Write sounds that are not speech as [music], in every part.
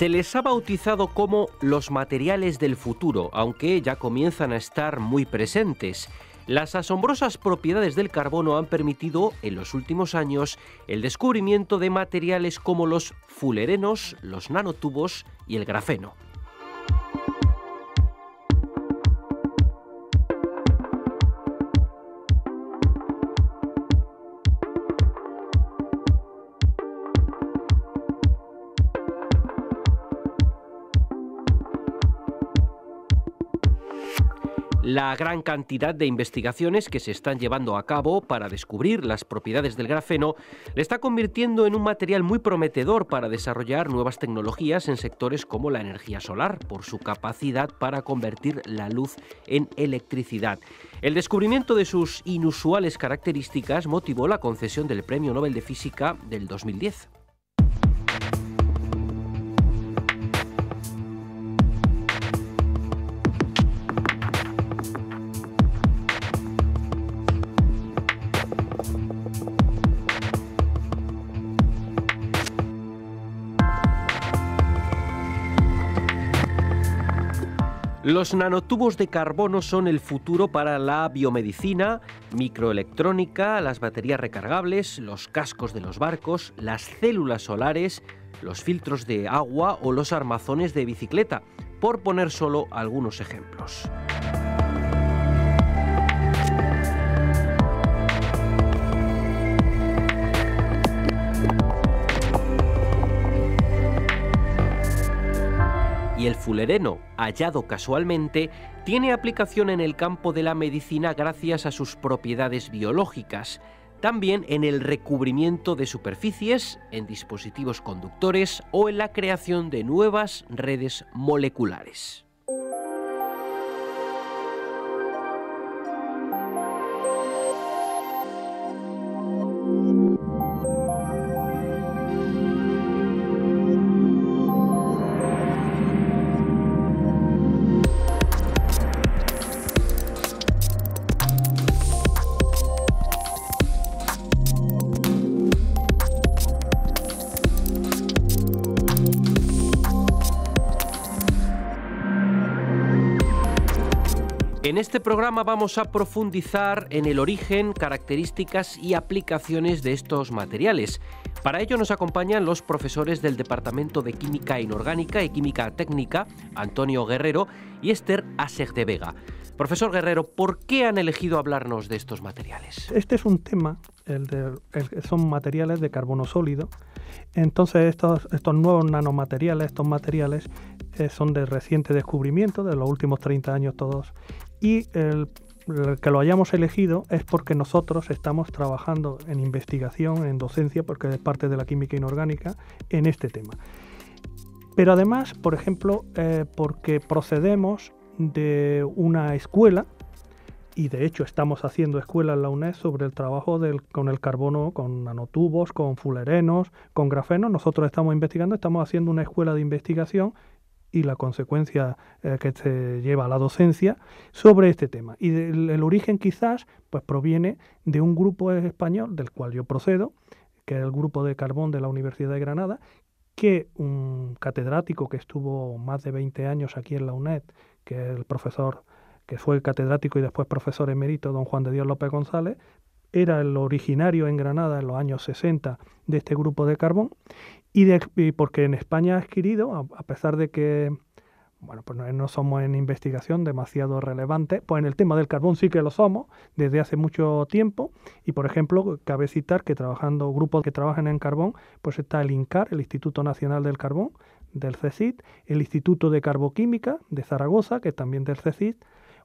Se les ha bautizado como los materiales del futuro, aunque ya comienzan a estar muy presentes. Las asombrosas propiedades del carbono han permitido, en los últimos años, el descubrimiento de materiales como los fulerenos, los nanotubos y el grafeno. la gran cantidad de investigaciones que se están llevando a cabo para descubrir las propiedades del grafeno le está convirtiendo en un material muy prometedor para desarrollar nuevas tecnologías en sectores como la energía solar, por su capacidad para convertir la luz en electricidad. El descubrimiento de sus inusuales características motivó la concesión del Premio Nobel de Física del 2010. Los nanotubos de carbono son el futuro para la biomedicina, microelectrónica, las baterías recargables, los cascos de los barcos, las células solares, los filtros de agua o los armazones de bicicleta, por poner solo algunos ejemplos. y el fulereno, hallado casualmente, tiene aplicación en el campo de la medicina gracias a sus propiedades biológicas, también en el recubrimiento de superficies, en dispositivos conductores o en la creación de nuevas redes moleculares. En este programa vamos a profundizar en el origen, características y aplicaciones de estos materiales. Para ello nos acompañan los profesores del Departamento de Química Inorgánica y Química Técnica, Antonio Guerrero y Esther Aser de Vega. Profesor Guerrero, ¿por qué han elegido hablarnos de estos materiales? Este es un tema, son materiales de carbono sólido. Entonces estos, nuevos nanomateriales, estos materiales eh, son de reciente descubrimiento, de los últimos 30 años todos, y el, que lo hayamos elegido es porque nosotros estamos trabajando en investigación, en docencia, porque es parte de la química inorgánica, en este tema. Pero además, por ejemplo, eh, porque procedemos de una escuela, y de hecho estamos haciendo escuela en la UNED sobre el trabajo del, con el carbono, con nanotubos, con fulerenos, con grafeno. Nosotros estamos investigando, estamos haciendo una escuela de investigación y la consecuencia eh, que se lleva a la docencia sobre este tema. Y el, origen quizás pues proviene de un grupo español del cual yo procedo, que es el grupo de carbón de la Universidad de Granada, que un catedrático que estuvo más de 20 años aquí en la UNED, que el profesor que fue el catedrático y después profesor emérito, don Juan de Dios López González, era el originario en Granada en los años 60 de este grupo de carbón y, porque en España ha adquirido, a, pesar de que bueno, pues no, no, somos en investigación demasiado relevante, pues en el tema del carbón sí que lo somos desde hace mucho tiempo y por ejemplo cabe citar que trabajando grupos que trabajan en carbón, pues está el INCAR, el Instituto Nacional del Carbón del CECIT, el Instituto de Carboquímica de Zaragoza, que también del CECIT,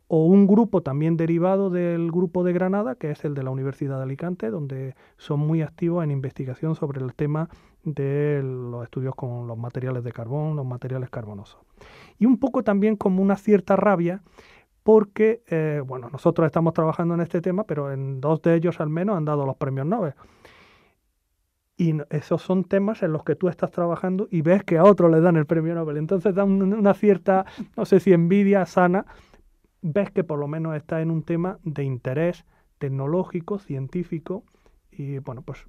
o un grupo también derivado del grupo de Granada, que es el de la Universidad de Alicante, donde son muy activos en investigación sobre el tema de los estudios con los materiales de carbón, los materiales carbonosos. Y un poco también como una cierta rabia, porque, eh, bueno, nosotros estamos trabajando en este tema, pero en dos de ellos al menos han dado los premios Nobel. Y esos son temas en los que tú estás trabajando y ves que a otro le dan el premio Nobel. Entonces da una cierta, no sé si envidia sana ves que por lo menos está en un tema de interés tecnológico, científico, y bueno, pues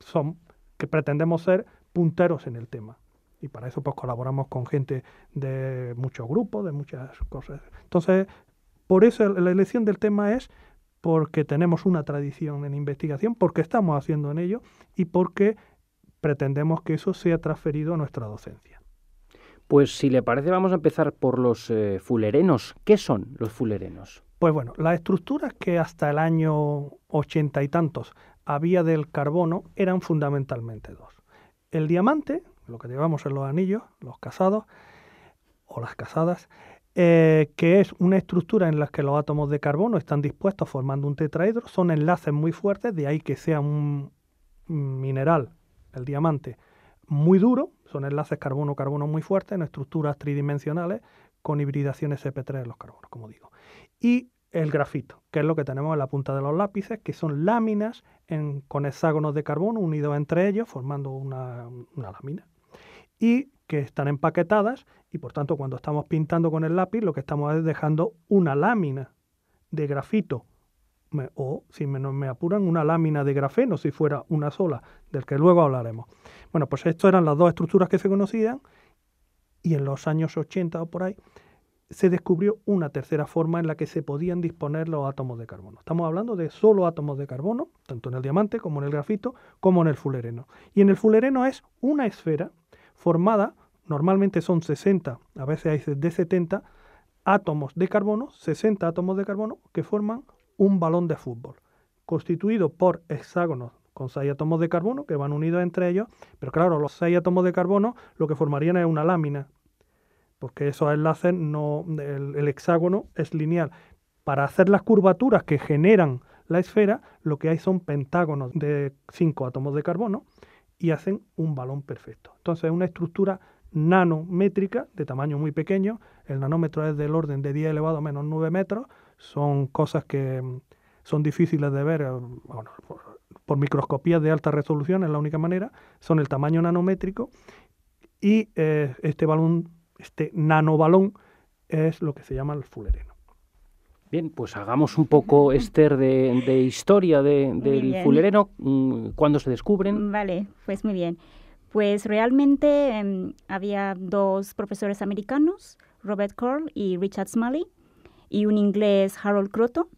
son que pretendemos ser punteros en el tema. Y para eso pues colaboramos con gente de muchos grupos, de muchas cosas. Entonces, por eso la elección del tema es porque tenemos una tradición en investigación, porque estamos haciendo en ello y porque pretendemos que eso sea transferido a nuestra docencia. Pues si le parece, vamos a empezar por los eh, fulerenos. ¿Qué son los fulerenos? Pues bueno, las estructuras que hasta el año ochenta y tantos había del carbono eran fundamentalmente dos. El diamante, lo que llevamos en los anillos, los casados o las casadas, eh, que es una estructura en la que los átomos de carbono están dispuestos formando un tetraedro, son enlaces muy fuertes, de ahí que sea un mineral, el diamante, muy duro, son enlaces carbono-carbono muy fuertes en estructuras tridimensionales con hibridaciones CP3 de los carbonos, como digo. Y el grafito, que es lo que tenemos en la punta de los lápices, que son láminas con hexágonos de carbono unidos entre ellos, formando una, una lámina. Y que están empaquetadas y por tanto cuando estamos pintando con el lápiz lo que estamos es dejando una lámina de grafito o si me, me apuran, una lámina de grafeno, si fuera una sola, del que luego hablaremos. Bueno, pues estas eran las dos estructuras que se conocían y en los años 80 o por ahí se descubrió una tercera forma en la que se podían disponer los átomos de carbono. Estamos hablando de solo átomos de carbono, tanto en el diamante como en el grafito, como en el fulereno. Y en el fulereno es una esfera formada, normalmente son 60, a veces hay de 70 átomos de carbono, 60 átomos de carbono que forman un balón de fútbol, constituido por hexágonos con seis átomos de carbono que van unidos entre ellos, pero claro, los seis átomos de carbono lo que formarían es una lámina, porque esos enlaces no, el, hexágono es lineal. Para hacer las curvaturas que generan la esfera, lo que hay son pentágonos de cinco átomos de carbono y hacen un balón perfecto. Entonces es una estructura nanométrica de tamaño muy pequeño, el nanómetro es del orden de 10 elevado a menos 9 metros, son cosas que mm, son difíciles de ver eh, por microscopías de alta resolución, es la única manera, son el tamaño nanométrico y eh, este balón, este nanobalón, es lo que se llama el fulereno. Bien, pues hagamos un poco, [laughs] Esther, de, historia del fulereno. Mm, ¿Cuándo se descubren? Vale, pues muy bien. Pues realmente em, había dos profesores americanos, Robert Curl y Richard Smalley, y un inglés, Harold Croto,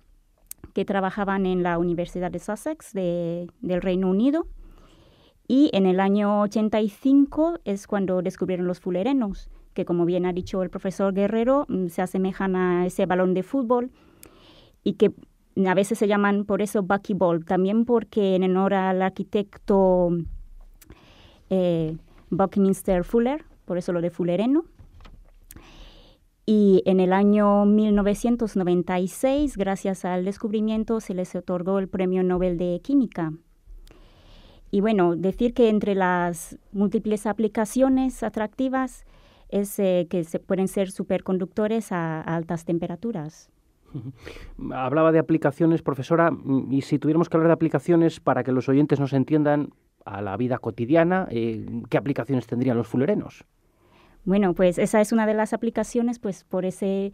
que trabajaban en la Universidad de Sussex de, del Reino Unido. Y en el año 85 es cuando descubrieron los fulerenos, que como bien ha dicho el profesor Guerrero, mm, se asemejan a ese balón de fútbol y que a veces se llaman por eso buckyball, también porque en honor al arquitecto eh, Buckminster Fuller, por eso lo de fulereno. Y en el año 1996, gracias al descubrimiento, se les otorgó el Premio Nobel de Química. Y bueno, decir que entre las múltiples aplicaciones atractivas es eh, que se pueden ser superconductores a, altas temperaturas. [laughs] Hablaba de aplicaciones, profesora, y si tuviéramos que hablar de aplicaciones para que los oyentes nos entiendan a la vida cotidiana, eh, ¿qué aplicaciones tendrían los fulerenos? Bueno, pues esa es una de las aplicaciones, pues por ese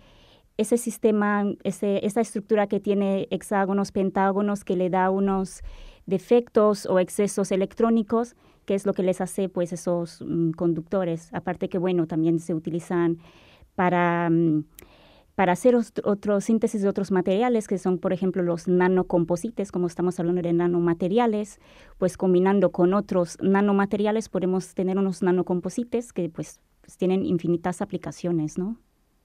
ese sistema, ese, esa estructura que tiene hexágonos, pentágonos, que le da unos defectos o excesos electrónicos, que es lo que les hace pues esos mm, conductores. Aparte que, bueno, también se utilizan para, mm, para hacer otros síntesis de otros materiales, que son, por ejemplo, los nanocomposites, como estamos hablando de nanomateriales, pues combinando con otros nanomateriales podemos tener unos nanocomposites que pues pues, tienen infinitas aplicaciones, ¿no?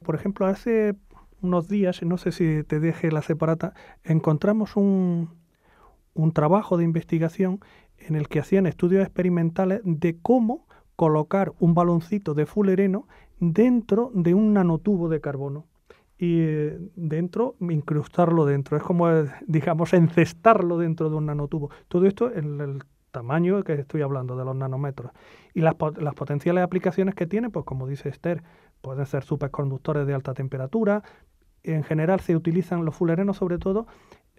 Por ejemplo, hace unos días, no sé si te deje la separata, encontramos un, trabajo de investigación en el que hacían estudios experimentales de cómo colocar un baloncito de fullereno dentro de un nanotubo de carbono y eh, dentro, incrustarlo dentro. Es como, eh, digamos, encestarlo dentro de un nanotubo. Todo esto en el tamaño que estoy hablando, de los nanómetros. Y las, potenciales aplicaciones que tiene, pues como dice Esther, pueden ser superconductores de alta temperatura. En general se utilizan los fulerenos sobre todo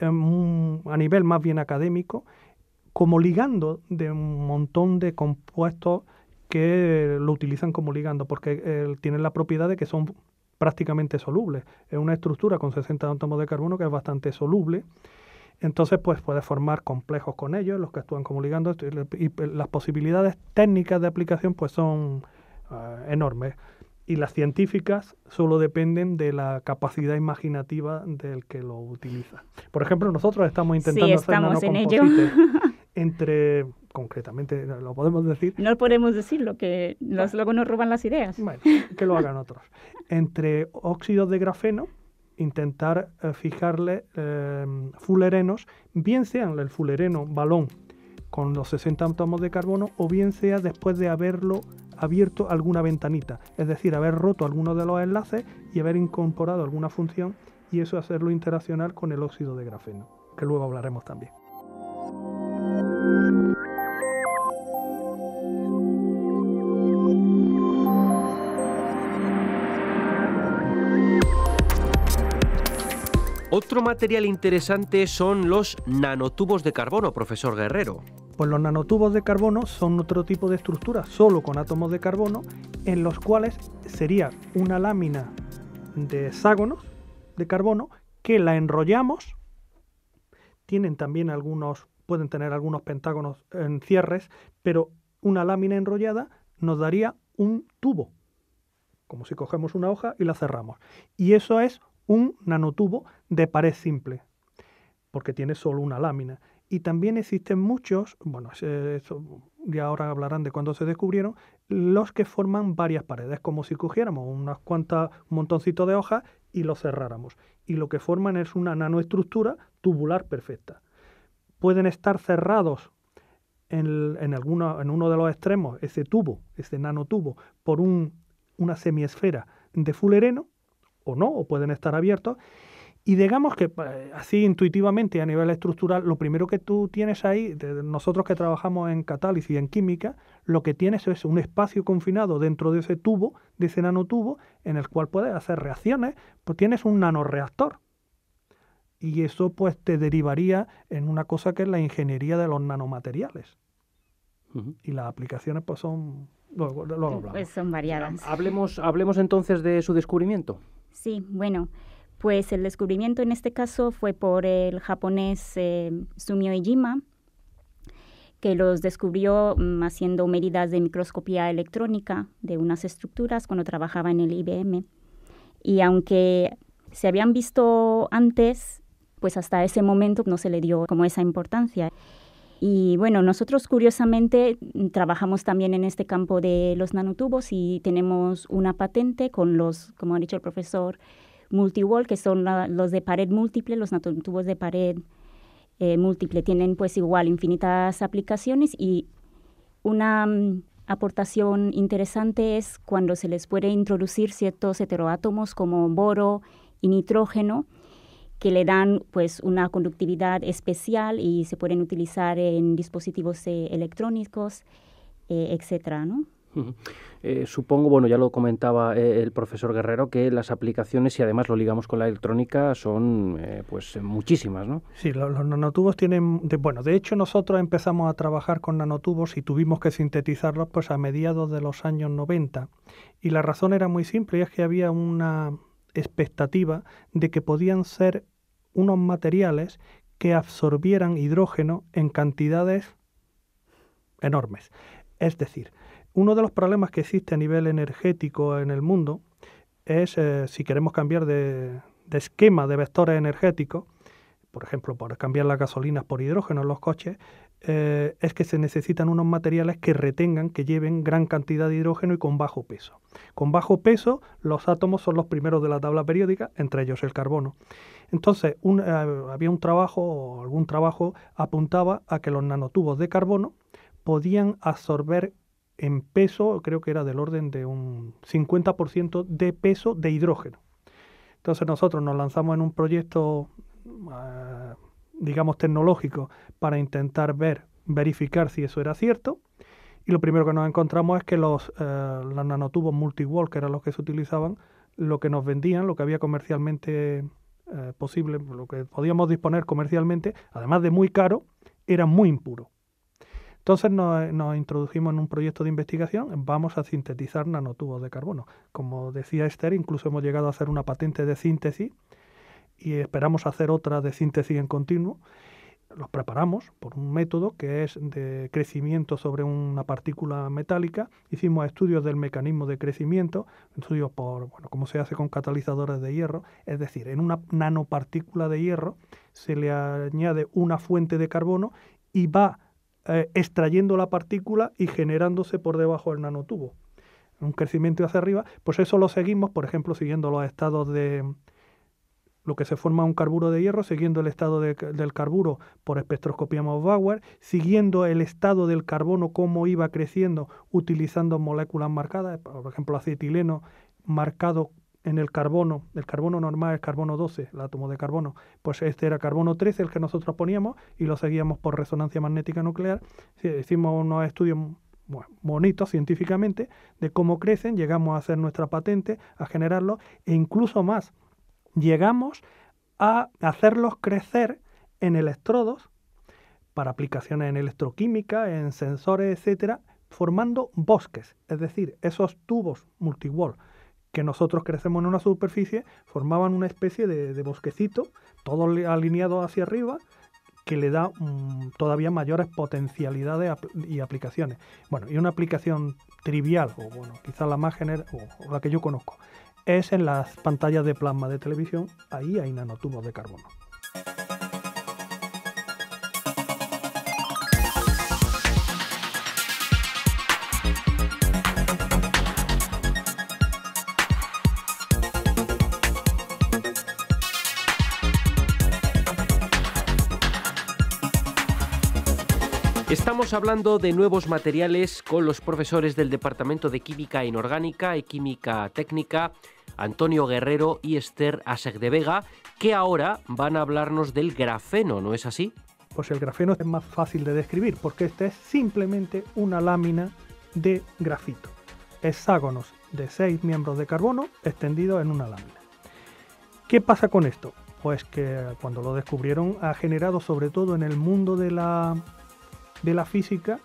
a nivel más bien académico, como ligando de un montón de compuestos que lo utilizan como ligando, porque eh, tienen la propiedad de que son prácticamente solubles. Es una estructura con 60 átomos de carbono que es bastante soluble entonces, pues puedes formar complejos con ellos, los que actúan como ligando. y pues, las posibilidades técnicas de aplicación pues son ah, enormes. Y las científicas solo dependen de la capacidad imaginativa del que lo utiliza. Por ejemplo, nosotros estamos intentando hacer en [laughs] entre concretamente lo podemos decir. No podemos decirlo, que los, luego nos roban las ideas. Bueno, que lo hagan otros. Entre óxidos de grafeno, intentar eh, fijarle eh, fulerenos, bien sean el fulereno balón con los 60 átomos de carbono o bien sea después de haberlo abierto alguna ventanita, es decir, haber roto alguno de los enlaces y haber incorporado alguna función y eso hacerlo interaccionar con el óxido de grafeno, que luego hablaremos también. Otro material interesante son los nanotubos de carbono, profesor Guerrero. Pues los nanotubos de carbono son otro tipo de estructura, solo con átomos de carbono, en los cuales sería una lámina de hexágonos de carbono que la enrollamos. Tienen también algunos, pueden tener algunos pentágonos en cierres, pero una lámina enrollada nos daría un tubo, como si cogemos una hoja y la cerramos. Y eso es un nanotubo de pared simple, porque tiene solo una lámina. Y también existen muchos, bueno, eso ya ahora hablarán de cuándo se descubrieron, los que forman varias paredes, como si cogiéramos unas cuantas, un montoncito de hojas y los cerráramos. Y lo que forman es una nanoestructura tubular perfecta. Pueden estar cerrados en, en, en uno de los extremos, ese tubo, ese nanotubo, por un, una semiesfera de fullereno, o no, o pueden estar abiertos. Y digamos que eh, así intuitivamente a nivel estructural, lo primero que tú tienes ahí, nosotros que trabajamos en catálisis y en química, lo que tienes es un espacio confinado dentro de ese tubo, de ese nanotubo, en el cual puedes hacer reacciones, pues tienes un nanoreactor. Y eso pues te derivaría en una cosa que es la ingeniería de los nanomateriales. Y las aplicaciones pues son... Pues son variadas. Hablemos, hablemos entonces de su descubrimiento. Sí, bueno, pues el descubrimiento en este caso fue por el japonés eh, Sumio Ijima, que los descubrió mm, haciendo medidas de microscopía electrónica de unas estructuras cuando trabajaba en el IBM. Y aunque se habían visto antes, pues hasta ese momento no se le dio como esa importancia. Y bueno, nosotros curiosamente mm, trabajamos también en este campo de los nanotubos y tenemos una patente con los, como ha dicho el profesor, multiwall, que son los de pared múltiple, los nanotubos de pared eh, múltiple. Tienen pues igual infinitas aplicaciones y una mm, aportación interesante es cuando se les puede introducir ciertos heteroátomos como boro y nitrógeno que le dan pues una conductividad especial y se pueden utilizar en dispositivos eh, electrónicos, eh, etcétera, ¿no? Eh, supongo, bueno, ya lo comentaba el profesor Guerrero, que las aplicaciones, y además lo ligamos con la electrónica, son pues muchísimas, ¿no? Sí, los, nanotubos tienen, bueno, de hecho nosotros empezamos a trabajar con nanotubos y tuvimos que sintetizarlos pues a mediados de los años 90. Y la razón era muy simple, y es que había una expectativa de que podían ser unos materiales que absorbieran hidrógeno en cantidades enormes. Es decir, uno de los problemas que existe a nivel energético en el mundo es eh, si queremos cambiar de, esquema de vectores energéticos, por ejemplo, por cambiar las gasolinas por hidrógeno en los coches, eh, es que se necesitan unos materiales que retengan, que lleven gran cantidad de hidrógeno y con bajo peso. Con bajo peso, los átomos son los primeros de la tabla periódica, entre ellos el carbono. Entonces, eh, había un trabajo, o algún trabajo apuntaba a que los nanotubos de carbono podían absorber en peso, creo que era del orden de un 50% de peso de hidrógeno. Entonces nosotros nos lanzamos en un proyecto ah, digamos, tecnológico, para intentar ver, verificar si eso era cierto. Y lo primero que nos encontramos es que los, nanotubos eh, los nanotubos multiwall, que eran los que se utilizaban, lo que nos vendían, lo que había comercialmente eh, posible, lo que podíamos disponer comercialmente, además de muy caro, era muy impuro. Entonces nos, nos, introdujimos en un proyecto de investigación, vamos a sintetizar nanotubos de carbono. Como decía Esther, incluso hemos llegado a hacer una patente de síntesis y esperamos hacer otra de síntesis en continuo, los preparamos por un método que es de crecimiento sobre una partícula metálica. Hicimos estudios del mecanismo de crecimiento, estudios por, bueno, cómo se hace con catalizadores de hierro. Es decir, en una nanopartícula de hierro se le añade una fuente de carbono y va eh, extrayendo la partícula y generándose por debajo del nanotubo. Un crecimiento hacia arriba, pues eso lo seguimos, por ejemplo, siguiendo los estados de, lo que se forma un carburo de hierro siguiendo el estado del carburo por espectroscopía Mauer, siguiendo el estado del carbono, cómo iba creciendo, utilizando moléculas marcadas, por ejemplo acetileno marcado en el carbono, el carbono normal es carbono 12, el átomo de carbono, pues este era carbono 13 el que nosotros poníamos y lo seguíamos por resonancia magnética nuclear. Hicimos unos estudios bonitos científicamente de cómo crecen, llegamos a hacer nuestra patente, a generarlo e incluso más llegamos a hacerlos crecer en electrodos para aplicaciones en electroquímica, en sensores, etcétera, formando bosques, es decir, esos tubos multiwall que nosotros crecemos en una superficie formaban una especie de, bosquecito, todo alineado hacia arriba, que le da mm, todavía mayores potencialidades y aplicaciones. Bueno, y una aplicación trivial, o bueno, quizás la más general, o la que yo conozco, es en las pantallas de plasma de televisión, ahí hay nanotubos de carbono. Estamos hablando de nuevos materiales con los profesores del Departamento de Química Inorgánica y Química Técnica Antonio Guerrero y Esther Aseg de Vega, que ahora van a hablarnos del grafeno, ¿no es así? Pues el grafeno es más fácil de describir porque este es simplemente una lámina de grafito, hexágonos de seis miembros de carbono extendidos en una lámina. ¿Qué pasa con esto? Pues que cuando lo descubrieron ha generado sobre todo en el mundo de la, de la física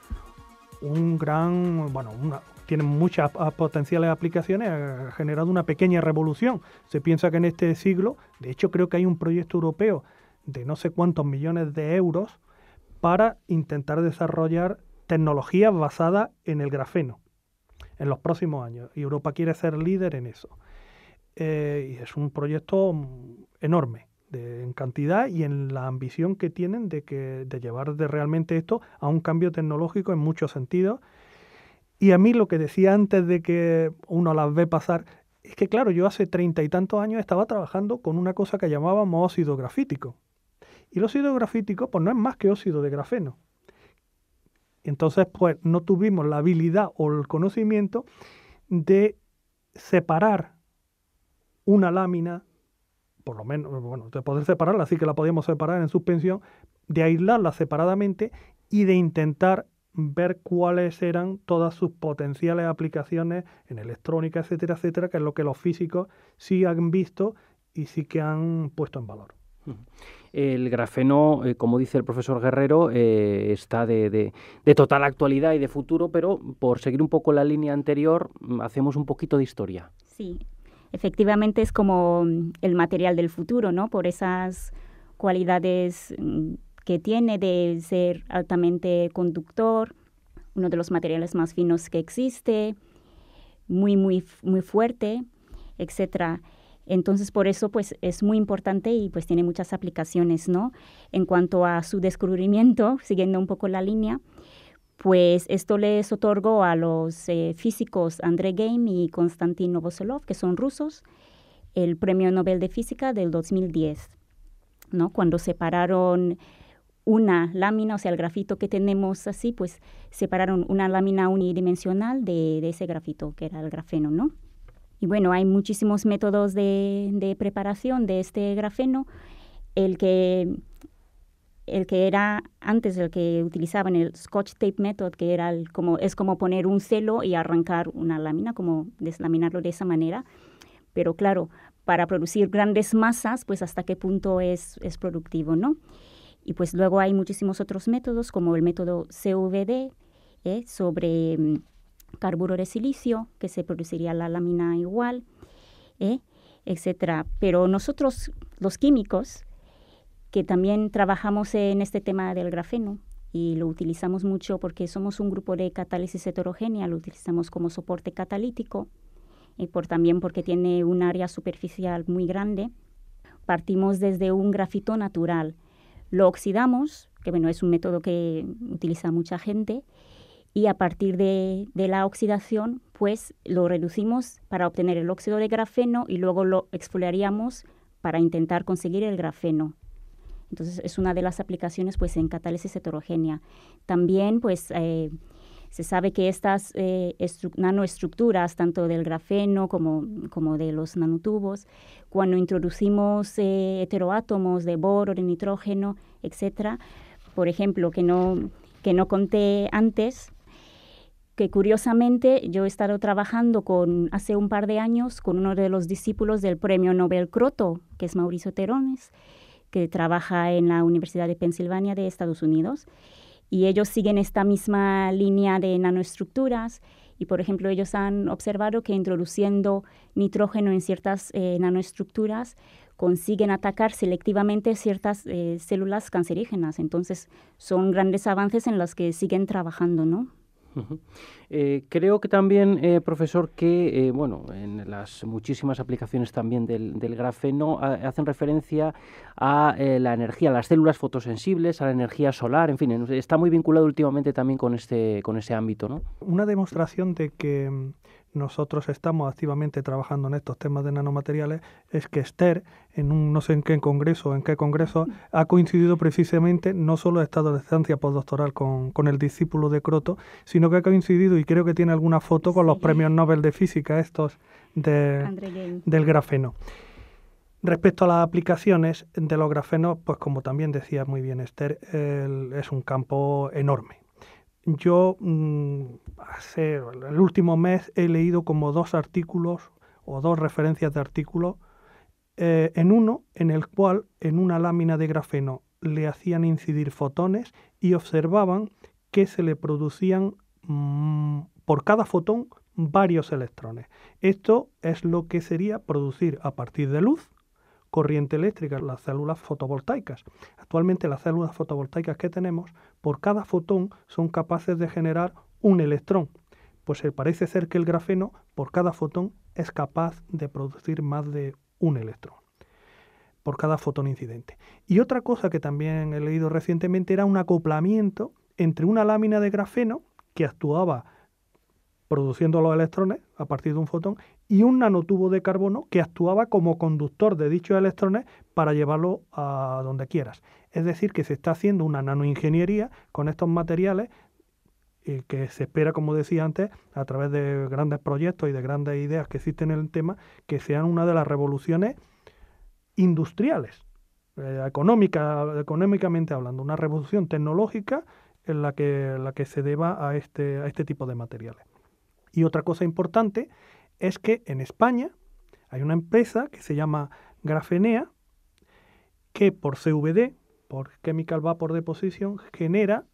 un gran, bueno, tiene muchas potenciales aplicaciones, ha generado una pequeña revolución. Se piensa que en este siglo, de hecho creo que hay un proyecto europeo de no sé cuántos millones de euros para intentar desarrollar tecnologías basadas en el grafeno en los próximos años. Y Europa quiere ser líder en eso. Eh, y es un proyecto enorme en cantidad y en la ambición que tienen de, que, de llevar de realmente esto a un cambio tecnológico en muchos sentidos y a mí lo que decía antes de que uno las ve pasar, es que claro, yo hace treinta y tantos años estaba trabajando con una cosa que llamábamos óxido grafítico. Y el óxido grafítico, pues no es más que óxido de grafeno. Entonces, pues no tuvimos la habilidad o el conocimiento de separar una lámina, por lo menos, bueno, de poder separarla, así que la podíamos separar en suspensión, de aislarla separadamente y de intentar ver cuáles eran todas sus potenciales aplicaciones en electrónica, etcétera, etcétera, que es lo que los físicos sí han visto y sí que han puesto en valor. El grafeno, eh, como dice el profesor Guerrero, eh, está de, de, total actualidad y de futuro, pero por seguir un poco la línea anterior, mm, hacemos un poquito de historia. Sí, efectivamente es como mm, el material del futuro, ¿no? Por esas cualidades mm, que tiene de ser altamente conductor, uno de los materiales más finos que existe, muy, muy, muy fuerte, etcétera. Entonces, por eso, pues, es muy importante y, pues, tiene muchas aplicaciones, ¿no? En cuanto a su descubrimiento, [laughs] siguiendo un poco la línea, pues, esto les otorgó a los eh, físicos André Game y Konstantin Novoselov, que son rusos, el Premio Nobel de Física del 2010, ¿no? Cuando separaron una lámina, o sea, el grafito que tenemos así, pues separaron una lámina unidimensional de, ese grafito, que era el grafeno, ¿no? Y bueno, hay muchísimos métodos de, preparación de este grafeno. El que, el que era antes, el que utilizaban el Scotch Tape Method, que era como, es como poner un celo y arrancar una lámina, como deslaminarlo de esa manera. Pero claro, para producir grandes masas, pues hasta qué punto es, es productivo, ¿no? Y pues luego hay muchísimos otros métodos como el método CVD ¿eh? sobre mm, carburo de silicio, que se produciría la lámina igual, etc. ¿eh? etcétera. Pero nosotros, los químicos, que también trabajamos en este tema del grafeno y lo utilizamos mucho porque somos un grupo de catálisis heterogénea, lo utilizamos como soporte catalítico y por, también porque tiene un área superficial muy grande. Partimos desde un grafito natural, lo oxidamos, que bueno, es un método que utiliza mucha gente, y a partir de, la oxidación, pues lo reducimos para obtener el óxido de grafeno y luego lo exfoliaríamos para intentar conseguir el grafeno. Entonces es una de las aplicaciones pues en catálisis heterogénea. También pues eh, se sabe que estas eh, nanoestructuras, tanto del grafeno como, de los nanotubos, cuando introducimos eh, heteroátomos de boro, de nitrógeno, etc., por ejemplo, que no, que no conté antes, que curiosamente yo he estado trabajando con hace un par de años con uno de los discípulos del premio Nobel Croto, que es Mauricio Terones, que trabaja en la Universidad de Pensilvania de Estados Unidos y ellos siguen esta misma línea de nanoestructuras y, por ejemplo, ellos han observado que introduciendo nitrógeno en ciertas eh, nanoestructuras consiguen atacar selectivamente ciertas eh, células cancerígenas. Entonces, son grandes avances en los que siguen trabajando, ¿no? Eh, creo que también, eh, profesor, que eh, bueno, en las muchísimas aplicaciones también del, del grafeno hacen referencia a la energía, a las células fotosensibles, a la energía solar, en fin, está muy vinculado últimamente también con este, con ese ámbito, ¿no? Una demostración de que nosotros estamos activamente trabajando en estos temas de nanomateriales es que Esther, en un no sé en qué congreso, en qué congreso, ha coincidido precisamente, no solo ha estado de estancia postdoctoral con, el discípulo de Croto, sino que ha coincidido, y creo que tiene alguna foto, con los premios Nobel de Física, estos del grafeno. Respecto a las aplicaciones de los grafenos, pues como también decía muy bien Esther, es un campo enorme yo mm, hace el último mes he leído como dos artículos o dos referencias de artículos. Eh, en uno, en el cual en una lámina de grafeno le hacían incidir fotones y observaban que se le producían mm, por cada fotón varios electrones. Esto es lo que sería producir a partir de luz corriente eléctrica, las células fotovoltaicas. Actualmente las células fotovoltaicas que tenemos, por cada fotón son capaces de generar un electrón. Pues eh, parece ser que el grafeno, por cada fotón, es capaz de producir más de un electrón por cada fotón incidente. Y otra cosa que también he leído recientemente era un acoplamiento entre una lámina de grafeno que actuaba produciendo los electrones a partir de un fotón y un nanotubo de carbono que actuaba como conductor de dichos electrones para llevarlo a donde quieras. Es decir, que se está haciendo una nanoingeniería con estos materiales eh, que se espera, como decía antes, a través de grandes proyectos y de grandes ideas que existen en el tema, que sean una de las revoluciones industriales, eh, económica, económicamente hablando, una revolución tecnológica en la que, la que se deba a este, a este tipo de materiales. Y otra cosa importante es que en España hay una empresa que se llama Grafenea que por CVD, por Chemical Vapor Deposition, genera,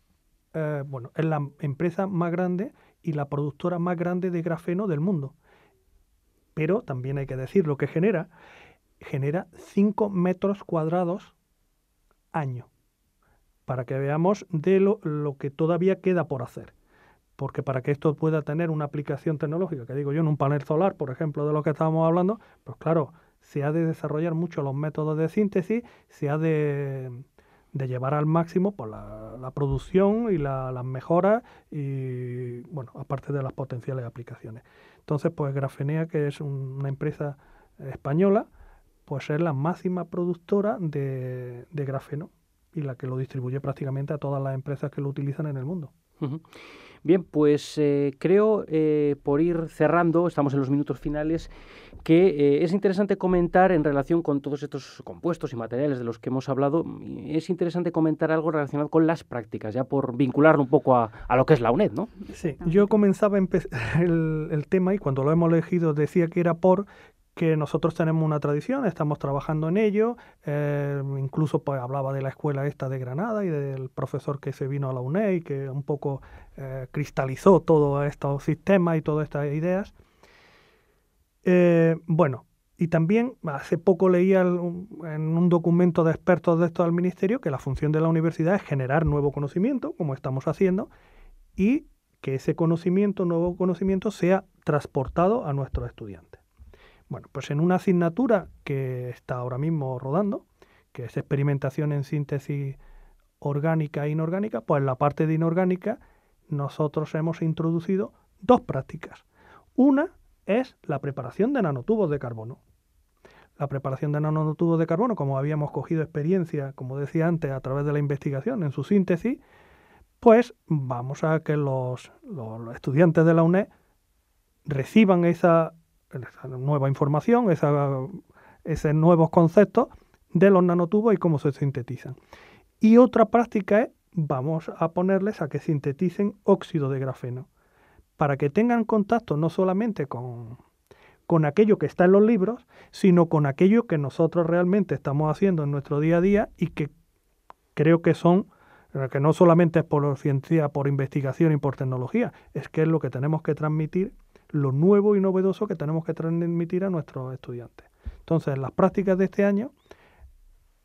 eh, bueno, es la empresa más grande y la productora más grande de grafeno del mundo. Pero también hay que decir lo que genera. Genera 5 metros cuadrados año. Para que veamos de lo que todavía queda por hacer porque para que esto pueda tener una aplicación tecnológica, que digo yo, en un panel solar, por ejemplo, de lo que estábamos hablando, pues claro, se ha de desarrollar mucho los métodos de síntesis, se ha de, llevar al máximo pues, la, producción y las mejoras y, bueno, aparte de las potenciales aplicaciones. Entonces, pues Grafenea, que es una empresa española, pues es la máxima productora de, de grafeno y la que lo distribuye prácticamente a todas las empresas que lo utilizan en el mundo. Bien, pues eh, creo, eh, por ir cerrando, estamos en los minutos finales, que eh, es interesante comentar en relación con todos estos compuestos y materiales de los que hemos hablado, mm, es interesante comentar algo relacionado con las prácticas, ya por vincularlo un poco a, lo que es la UNED, ¿no? Sí, yo comenzaba [laughs] el, el tema y cuando lo hemos elegido decía que era por que nosotros tenemos una tradición, estamos trabajando en ello, eh, incluso pues, hablaba de la escuela esta de Granada y del profesor que se vino a la UNED y que un poco eh, cristalizó todo estos sistema y todas estas ideas. Eh, bueno, y también hace poco leía en un documento de expertos de esto del Ministerio que la función de la universidad es generar nuevo conocimiento, como estamos haciendo, y que ese conocimiento, nuevo conocimiento, sea transportado a nuestros estudiantes. Bueno, pues en una asignatura que está ahora mismo rodando, que es experimentación en síntesis orgánica e inorgánica, pues en la parte de inorgánica nosotros hemos introducido dos prácticas. Una es la preparación de nanotubos de carbono. La preparación de nanotubos de carbono, como habíamos cogido experiencia, como decía antes, a través de la investigación en su síntesis, pues vamos a que los, estudiantes de la UNED reciban esa esa nueva información, esa, esos nuevos conceptos de los nanotubos y cómo se sintetizan. Y otra práctica es, vamos a ponerles a que sinteticen óxido de grafeno, para que tengan contacto no solamente con, con aquello que está en los libros, sino con aquello que nosotros realmente estamos haciendo en nuestro día a día y que creo que son que no solamente es por ciencia, por investigación y por tecnología, es que es lo que tenemos que transmitir lo nuevo y novedoso que tenemos que transmitir a nuestros estudiantes. Entonces, las prácticas de este año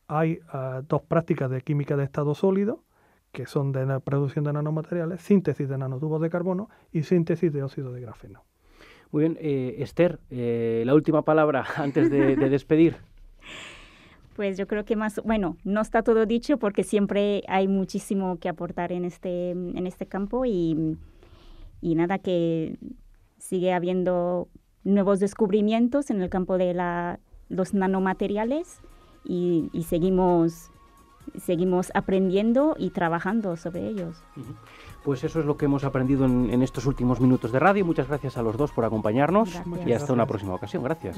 hay eh, dos prácticas de química de estado sólido, que son de la producción de nanomateriales, síntesis de nanotubos de carbono y síntesis de óxido de grafeno. Muy bien, eh, Esther, eh, la última palabra [laughs] antes de, despedir. [laughs] Pues yo creo que más, bueno, no está todo dicho porque siempre hay muchísimo que aportar en este, en este campo y nada, que sigue habiendo nuevos descubrimientos en el campo de los nanomateriales y, seguimos, seguimos aprendiendo y trabajando sobre ellos. Pues eso es lo que hemos aprendido en, estos últimos minutos de radio. Muchas gracias a los dos por acompañarnos y hasta una próxima ocasión. gracias.